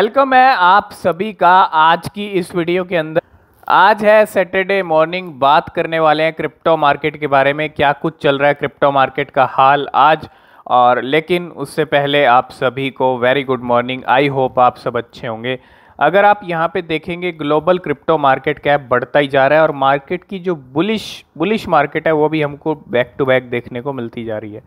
welcome है आप सभी का आज की इस वीडियो के अंदर आज है सैटरडे मॉर्निंग बात करने वाले हैं क्रिप्टो मार्केट के बारे में क्या कुछ चल रहा है क्रिप्टो मार्केट का हाल आज और लेकिन उससे पहले आप सभी को very good morning I hope आप सब अच्छे होंगे अगर आप यहाँ पे देखेंगे ग्लोबल क्रिप्टो मार्केट कैप बढ़ता ही जा रहा है और मार्केट की जो बुलिश बुलिश मार्केट है वो भी हमको बैक टू बैक देखने को मिलती जा रही है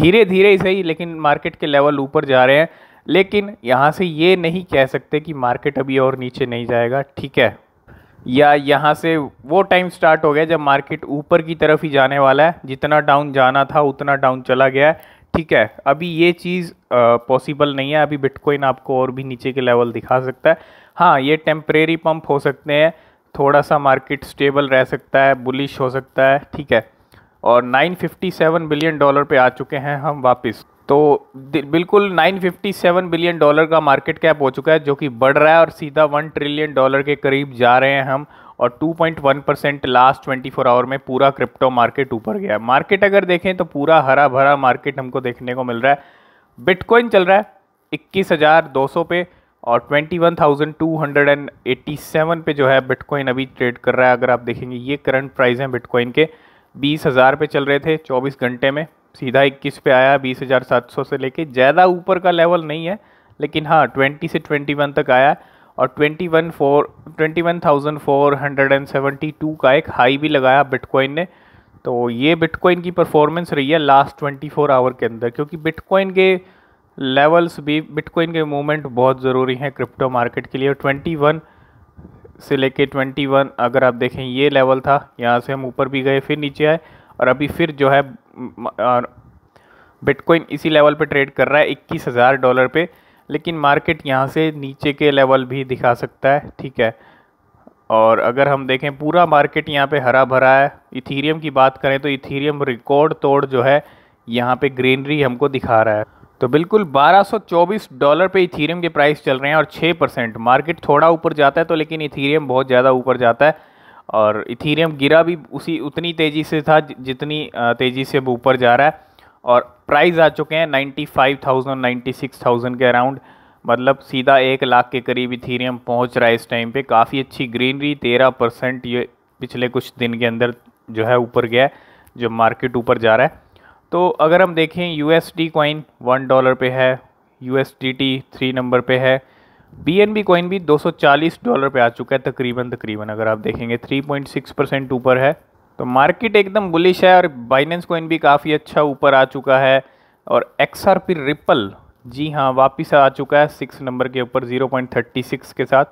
धीरे धीरे ही सही लेकिन मार्केट के लेवल ऊपर जा रहे हैं लेकिन यहाँ से ये नहीं कह सकते कि मार्केट अभी और नीचे नहीं जाएगा ठीक है या यहाँ से वो टाइम स्टार्ट हो गया जब मार्केट ऊपर की तरफ ही जाने वाला है जितना डाउन जाना था उतना डाउन चला गया है ठीक है अभी ये चीज़ पॉसिबल नहीं है अभी बिटकॉइन आपको और भी नीचे के लेवल दिखा सकता है हाँ ये टेम्परेरी पंप हो सकते हैं थोड़ा सा मार्केट स्टेबल रह सकता है बुलिश हो सकता है ठीक है और 957 बिलियन डॉलर पे आ चुके हैं हम वापस तो बिल्कुल 957 बिलियन डॉलर का मार्केट कैप हो चुका है जो कि बढ़ रहा है और सीधा 1 ट्रिलियन डॉलर के करीब जा रहे हैं हम और 2.1 परसेंट लास्ट 24 आवर में पूरा क्रिप्टो मार्केट ऊपर गया है मार्केट अगर देखें तो पूरा हरा भरा मार्केट हमको देखने को मिल रहा है बिटकॉइन चल रहा है इक्कीस पे और 21,287 पे जो है बिटकॉइन अभी ट्रेड कर रहा है अगर आप देखेंगे ये करंट प्राइस हैं बिटकॉइन के बीस हज़ार पे चल रहे थे 24 घंटे में सीधा इक्कीस पे आया बीस हज़ार सात सौ से लेके ज़्यादा ऊपर का लेवल नहीं है लेकिन हाँ ट्वेंटी से ट्वेंटी वन तक आया और twenty one four twenty one thousand four hundred and seventy two का एक हाई भी लगाया बिटकॉइन ने तो ये बिटकॉइन की परफॉर्मेंस रही है लास्ट ट्वेंटी फोर आवर के अंदर क्योंकि बिटकॉइन के लेवल्स भी बिटकॉइन के मूवमेंट बहुत ज़रूरी हैं क्रिप्टो मार्केट के लिए ट्वेंटी वन से लेके ट्वेंटी वन अगर आप देखें ये लेवल था यहाँ से हम ऊपर भी गए फिर नीचे आए और अभी फिर जो है बिटकॉइन इसी लेवल पे ट्रेड कर रहा है इक्कीस हज़ार डॉलर पे लेकिन मार्केट यहाँ से नीचे के लेवल भी दिखा सकता है ठीक है और अगर हम देखें पूरा मार्केट यहाँ पे हरा भरा है इथीरियम की बात करें तो इथीरियम रिकॉर्ड तोड़ जो है यहाँ पे ग्रीनरी हमको दिखा रहा है तो बिल्कुल 1224 डॉलर पे इथीरियम के प्राइस चल रहे हैं और 6 परसेंट मार्केट थोड़ा ऊपर जाता है तो लेकिन इथीरियम बहुत ज़्यादा ऊपर जाता है और इथीरियम गिरा भी उसी उतनी तेज़ी से था जितनी तेज़ी से वो ऊपर जा रहा है और प्राइस आ चुके हैं ninety five thousand ninety six thousand के अराउंड मतलब सीधा एक लाख के करीब इथीरियम पहुंच रहा है इस टाइम पे काफ़ी अच्छी ग्रीनरी तेरह परसेंट ये पिछले कुछ दिन के अंदर जो है ऊपर गया है जो मार्केट ऊपर जा रहा है तो अगर हम देखें U S D coin one dollar पे है U S D T three number पे है बी एन बी कॉइन भी 240 डॉलर पे आ चुका है तकरीबन तकरीबन अगर आप देखेंगे 3.6 परसेंट ऊपर है तो मार्केट एकदम बुलिश है और बाइनेंस कॉइन भी काफ़ी अच्छा ऊपर आ चुका है और एक्स आर पी रिपल जी हाँ वापस आ चुका है सिक्स नंबर के ऊपर 0.36 के साथ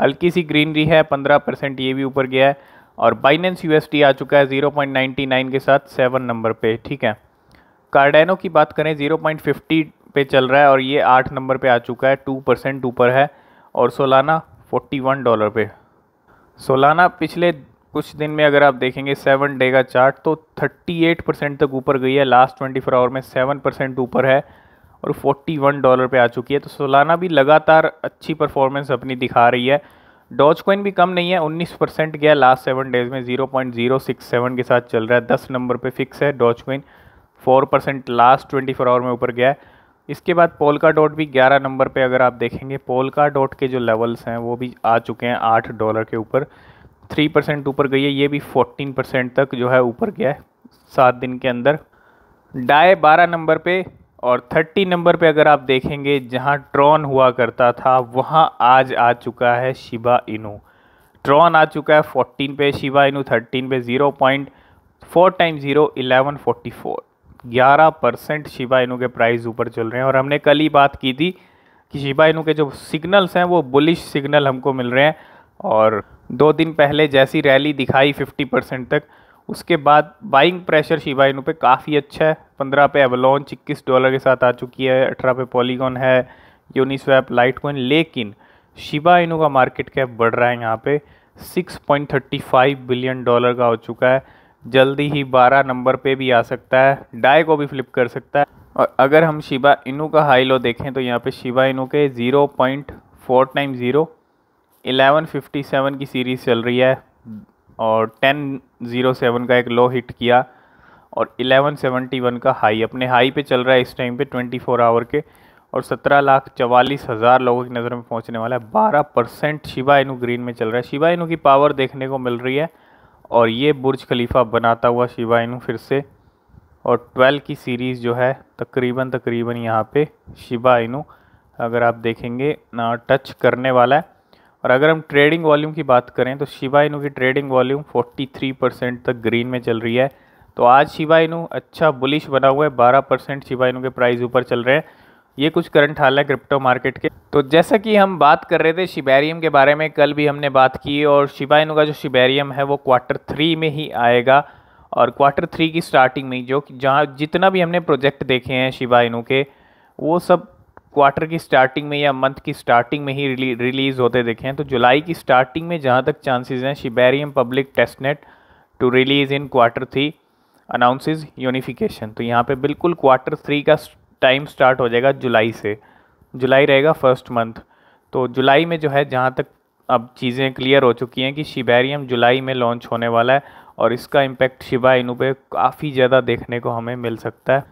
हल्की सी ग्रीनरी है 15 परसेंट ये भी ऊपर गया है और बाइनेंस यू आ चुका है 0.99 के साथ सेवन नंबर पे ठीक है कार्डेनो की बात करें 0.50 पे चल रहा है और ये आठ नंबर पे आ चुका है टू परसेंट ऊपर है और सोलाना फोर्टी वन डॉलर पे सोलाना पिछले कुछ दिन में अगर आप देखेंगे सेवन डे का चार्ट तो थर्टी एट परसेंट तक ऊपर गई है लास्ट ट्वेंटी फोर आवर में सेवन परसेंट ऊपर है और फोर्टी वन डॉलर पर आ चुकी है तो सोलाना भी लगातार अच्छी परफॉर्मेंस अपनी दिखा रही है डॉज कोइन भी कम नहीं है 19 परसेंट गया लास्ट सेवन डेज में 0.067 के साथ चल रहा है 10 नंबर पे फिक्स है Doge coin 4 percent last 24 hour में ऊपर गया है इसके बाद पोलका डॉट भी 11 नंबर पे अगर आप देखेंगे पोलका डॉट के जो लेवल्स हैं वो भी आ चुके हैं आठ डॉलर के ऊपर थ्री परसेंट ऊपर गई है ये भी फोर्टीन परसेंट तक जो है ऊपर गया है सात दिन के अंदर डाए बारह नंबर पे और 30 नंबर पे अगर आप देखेंगे जहाँ ट्रॉन हुआ करता था वहाँ आज आ चुका है शिबा इनू ट्रॉन आ चुका है फोर्टीन पे शिबा इनू थर्टीन पे zero point four time zero eleven forty four 11 percent Shiba Inu के प्राइस ऊपर चल रहे हैं और हमने कल ही बात की थी कि शिबा इनू के जो सिग्नल्स हैं वो बुलिश सिग्नल हमको मिल रहे हैं और दो दिन पहले जैसी रैली दिखाई 50 परसेंट तक उसके बाद बाइंग प्रेशर शिबा इनू पे काफ़ी अच्छा है पंद्रह पे एवलॉन्च इक्कीस डॉलर के साथ आ चुकी है अठारह पे पॉलीगॉन है यूनिस्वैप लाइट कोइन लेकिन शिबा इनू का मार्केट कैप बढ़ रहा है यहाँ थर्टी फाइव बिलियन डॉलर का हो चुका है जल्दी ही बारह नंबर पे भी आ सकता है डाई को भी फ्लिप कर सकता है और अगर हम शिबा इनू का हाई लो देखें तो यहाँ पे शिबा इनू के zero point four time zero eleven fifty seven की सीरीज़ चल रही है और टेन ज़ीरो सेवन का एक लो हिट किया और एलेवन सेवेंटी वन का हाई अपने हाई पे चल रहा है इस टाइम पे ट्वेंटी फोर आवर के और सत्रह लाख चवालीस हज़ार लोगों की नज़र में पहुँचने वाला है बारह परसेंट शिबा इनू ग्रीन में चल रहा है शिबा इनू की पावर देखने को मिल रही है और ये बुर्ज खलीफा बनाता हुआ शिवा फिर से और ट्वेल्व की सीरीज़ जो है तकरीबन तकरीबन यहाँ पे शिबा अगर आप देखेंगे ना टच करने वाला है और अगर हम ट्रेडिंग वॉल्यूम की बात करें तो शिबा की ट्रेडिंग वॉल्यूम 43 परसेंट तक ग्रीन में चल रही है तो आज शिबा अच्छा बुलिश बना हुआ है 12 परसेंट शिवाइनू के प्राइस ऊपर चल रहे हैं ये कुछ करंट हाल है क्रिप्टो मार्केट के तो जैसा कि हम बात कर रहे थे शिबेरियम के बारे में कल भी हमने बात की और शिबाइनु का जो शिबेरियम है वो क्वार्टर थ्री में ही आएगा और क्वार्टर थ्री की स्टार्टिंग में जो जहाँ जितना भी हमने प्रोजेक्ट देखे हैं शिबाइनु के वो सब क्वार्टर की स्टार्टिंग में या मंथ की स्टार्टिंग में ही रिली, रिलीज़ होते देखे हैं तो जुलाई की स्टार्टिंग में जहाँ तक चांसेस हैं Shibarium public testnet to release in quarter three announces unification तो यहाँ पे बिल्कुल क्वार्टर थ्री का टाइम स्टार्ट हो जाएगा जुलाई से जुलाई रहेगा फर्स्ट मंथ तो जुलाई में जो है जहाँ तक अब चीज़ें क्लियर हो चुकी हैं कि शिबेरियम जुलाई में लॉन्च होने वाला है और इसका इम्पैक्ट शिबा इनू पे काफ़ी ज़्यादा देखने को हमें मिल सकता है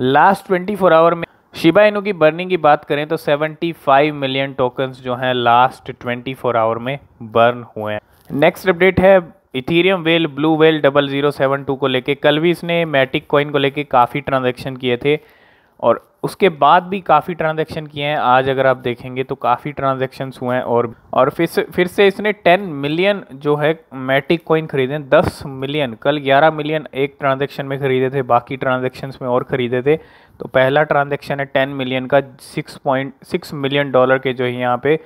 लास्ट ट्वेंटी फोर आवर में शिबा इनू की बर्निंग की बात करें तो सेवेंटी फाइव मिलियन टोकन्स जो हैं लास्ट ट्वेंटी फोर आवर में बर्न हुए हैं नेक्स्ट अपडेट है Ethereum whale blue whale double zero seven two को लेके कल भी इसने मैटिक कॉइन को लेके काफ़ी ट्रांजेक्शन किए थे और उसके बाद भी काफ़ी ट्रांजेक्शन किए हैं आज अगर आप देखेंगे तो काफ़ी ट्रांजेक्शन्स हुए हैं और और फिर से फिर से इसने 10 मिलियन जो है मैटिक कॉइन खरीदे 10 मिलियन कल 11 मिलियन एक ट्रांजेक्शन में ख़रीदे थे बाकी ट्रांजेक्शन में और ख़रीदे थे तो पहला ट्रांजेक्शन है 10 मिलियन का 6.6 मिलियन डॉलर के जो है यहाँ पे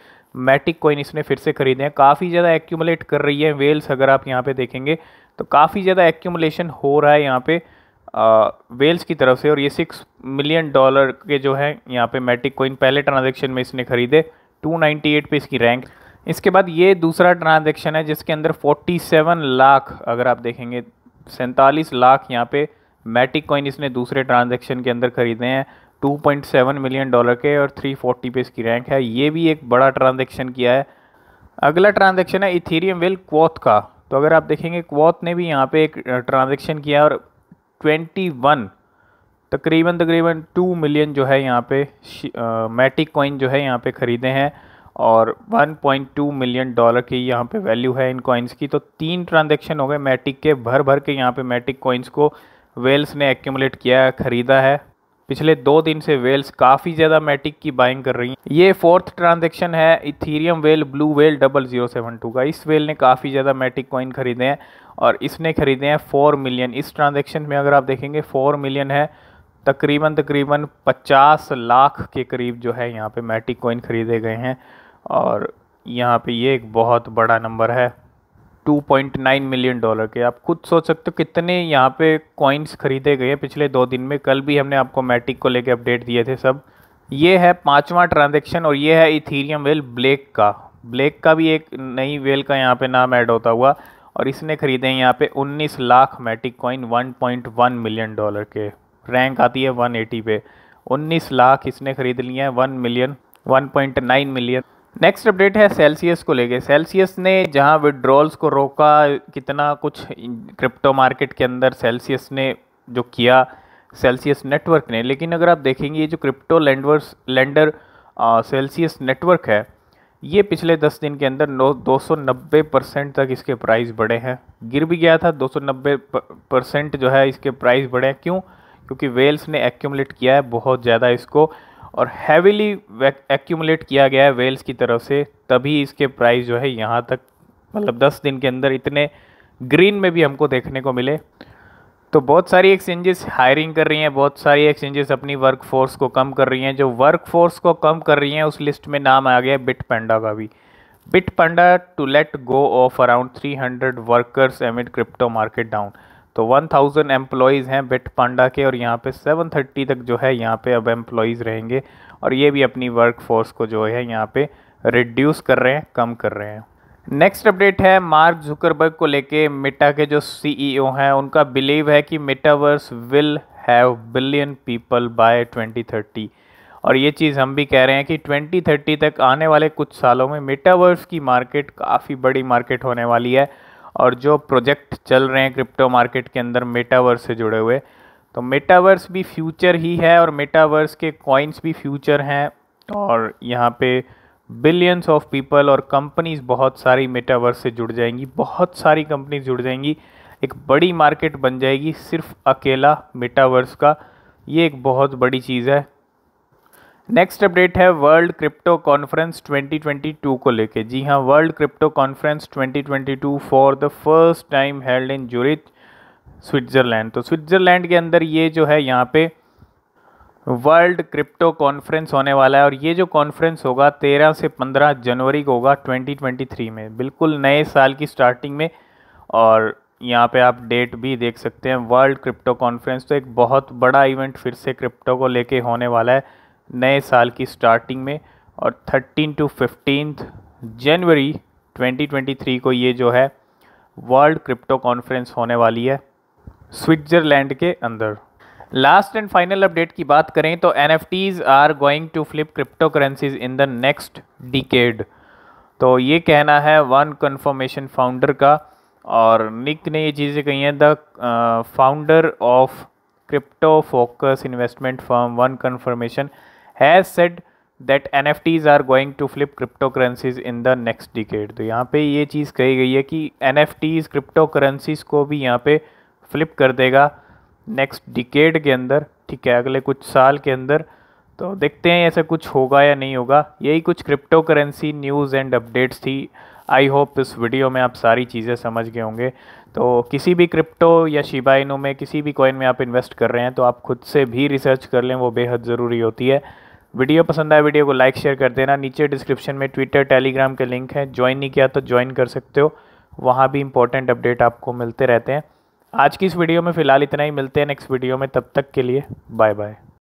मैटिक कॉइन इसने फिर से खरीदे हैं काफ़ी ज़्यादा एक्यूमुलेट कर रही है वेल्स अगर आप यहाँ पर देखेंगे तो काफ़ी ज़्यादा एक्यूमुलेशन हो रहा है यहाँ पर वेल्स की तरफ से और ये सिक्स मिलियन डॉलर के जो है यहाँ पे मैटिक कोइन पहले ट्रांजेक्शन में इसने खरीदे 298 पे इसकी रैंक इसके बाद ये दूसरा ट्रांजेक्शन है जिसके अंदर 47 लाख अगर आप देखेंगे सैंतालीस लाख यहाँ पे मैटिक कॉइन इसने दूसरे ट्रांजेक्शन के अंदर खरीदे हैं 2.7 मिलियन डॉलर के और 340 पे इसकी रैंक है ये भी एक बड़ा ट्रांजेक्शन किया है अगला ट्रांजेक्शन है इथीरियम वेल क्वॉथ का तो अगर आप देखेंगे क्वॉथ ने भी यहाँ पे एक ट्रांजेक्शन किया और 2021 तकरीबन तकरीबन टू मिलियन जो है यहाँ पे मैटिक कॉइन जो है यहाँ पे ख़रीदे हैं और 1.2 मिलियन डॉलर की यहाँ पे वैल्यू है इन कॉइन्स की तो तीन ट्रांजेक्शन हो गए मैटिक के भर भर के यहाँ पे मैटिक कॉइन्स को वेल्स ने एक्यूमलेट किया है ख़रीदा है पिछले दो दिन से वेल्स काफ़ी ज़्यादा मैटिक की बाइंग कर रही हैं ये फोर्थ ट्रांजेक्शन है Ethereum whale blue whale double zero seven two का इस वेल ने काफ़ी ज़्यादा मैटिक कॉइन खरीदे हैं और इसने खरीदे हैं फोर मिलियन इस ट्रांजेक्शन में अगर आप देखेंगे फोर मिलियन है तकरीबन तकरीबन पचास लाख के करीब जो है यहाँ पे मैटिक कॉइन ख़रीदे गए हैं और यहाँ पे ये एक बहुत बड़ा नंबर है 2.9 मिलियन डॉलर के आप खुद सोच सकते हो कितने यहाँ पे कॉइन्स खरीदे गए पिछले दो दिन में कल भी हमने आपको मैटिक को लेके अपडेट दिए थे सब ये है पांचवा ट्रांजेक्शन और ये है इथीरियम वेल ब्लैक का ब्लैक का भी एक नई वेल का यहाँ पे नाम ऐड होता हुआ और इसने खरीदे हैं यहाँ पे 19 lakh Matic coin 1.1 million dollar के रैंक आती है 180 पे 19 लाख इसने खरीद लिए हैं 1 मिलियन 1.9 मिलियन नेक्स्ट अपडेट है सेल्सियस को लेके सेल्सियस ने जहां विड्रॉल्स को रोका कितना कुछ क्रिप्टो मार्केट के अंदर सेल्सियस ने जो किया सेल्सियस नेटवर्क ने लेकिन अगर आप देखेंगे ये जो crypto Landverse lander Celsius network है ये पिछले दस दिन के अंदर नौ दो सौ नब्बे परसेंट तक इसके प्राइस बढ़े हैं गिर भी गया था दो सौ नब्बे परसेंट जो है इसके प्राइस बढ़े हैं क्यों क्योंकि वेल्स ने एक्यूमलेट किया है बहुत ज़्यादा इसको और हैविली एक्यूमुलेट किया गया है वेल्स की तरफ से तभी इसके प्राइस जो है यहाँ तक मतलब दस दिन के अंदर इतने ग्रीन में भी हमको देखने को मिले तो बहुत सारी एक्सचेंजेस हायरिंग कर रही हैं बहुत सारी एक्सचेंजेस अपनी वर्क फोर्स को कम कर रही हैं जो वर्क फोर्स को कम कर रही हैं उस लिस्ट में नाम आ गया बिट पेंडा का भी Bitpanda to let go of around 300 workers amid crypto market down तो 1000 एम्प्लॉयज़ हैं बिट पांडा के और यहाँ पे 730 तक जो है यहाँ पे अब एम्प्लॉयज़ रहेंगे और ये भी अपनी वर्क फोर्स को जो है यहाँ पे रिड्यूस कर रहे हैं कम कर रहे हैं नेक्स्ट अपडेट है मार्क जुकरबर्ग को लेके मेटा के जो सीईओ e हैं उनका बिलीव है कि metaverse will have billion people by 2030 और ये चीज़ हम भी कह रहे हैं कि 2030 तक आने वाले कुछ सालों में मेटावर्स की मार्केट काफ़ी बड़ी मार्केट होने वाली है और जो प्रोजेक्ट चल रहे हैं क्रिप्टो मार्केट के अंदर मेटावर्स से जुड़े हुए तो मेटावर्स भी फ्यूचर ही है और मेटावर्स के कॉइन्स भी फ्यूचर हैं और यहाँ पे बिलियंस ऑफ पीपल और कंपनीज बहुत सारी मेटावर्स से जुड़ जाएंगी बहुत सारी कंपनीज जुड़ जाएंगी एक बड़ी मार्केट बन जाएगी सिर्फ अकेला मेटावर्स का ये एक बहुत बड़ी चीज़ है नेक्स्ट अपडेट है वर्ल्ड क्रिप्टो कॉन्फ्रेंस 2022 को लेके जी हाँ world crypto conference 2022 for the first time held in Zurich Switzerland तो स्विट्ज़रलैंड के अंदर ये जो है यहाँ पे वर्ल्ड क्रिप्टो कॉन्फ्रेंस होने वाला है और ये जो कॉन्फ्रेंस होगा 13 से 15 जनवरी को होगा 2023 में बिल्कुल नए साल की स्टार्टिंग में और यहाँ पे आप डेट भी देख सकते हैं वर्ल्ड क्रिप्टो कॉन्फ्रेंस तो एक बहुत बड़ा इवेंट फिर से क्रिप्टो को लेके होने वाला है नए साल की स्टार्टिंग में और थर्टीन टू फिफ्टीन जनवरी 2023 को ये जो है वर्ल्ड क्रिप्टो कॉन्फ्रेंस होने वाली है स्विट्ज़रलैंड के अंदर लास्ट एंड फाइनल अपडेट की बात करें तो N F Ts are going to flip crypto currencies in the next decade तो ये कहना है वन कन्फर्मेशन फाउंडर का और निक ने ये चीज़ें कही हैं the founder of crypto focus investment firm one confirmation has said that N F Ts are going to flip crypto currencies in the next decade तो यहाँ पे ये चीज़ कही गई है कि N F Ts crypto currencies को भी यहाँ पे फ्लिप कर देगा नेक्स्ट डिकेड के अंदर ठीक है अगले कुछ साल के अंदर तो देखते हैं ऐसा कुछ होगा या नहीं होगा यही कुछ crypto currency news and updates थी आई होप इस वीडियो में आप सारी चीज़ें समझ गए होंगे तो किसी भी क्रिप्टो या शिबाइनों में किसी भी कॉइन में आप इन्वेस्ट कर रहे हैं तो आप खुद से भी रिसर्च कर लें वो बेहद ज़रूरी होती है वीडियो पसंद आए वीडियो को लाइक शेयर कर देना नीचे डिस्क्रिप्शन में ट्विटर टेलीग्राम के लिंक है ज्वाइन नहीं किया तो ज्वाइन कर सकते हो वहाँ भी इंपॉर्टेंट अपडेट आपको मिलते रहते हैं आज की इस वीडियो में फ़िलहाल इतना ही मिलते हैं नेक्स्ट वीडियो में तब तक के लिए बाय बाय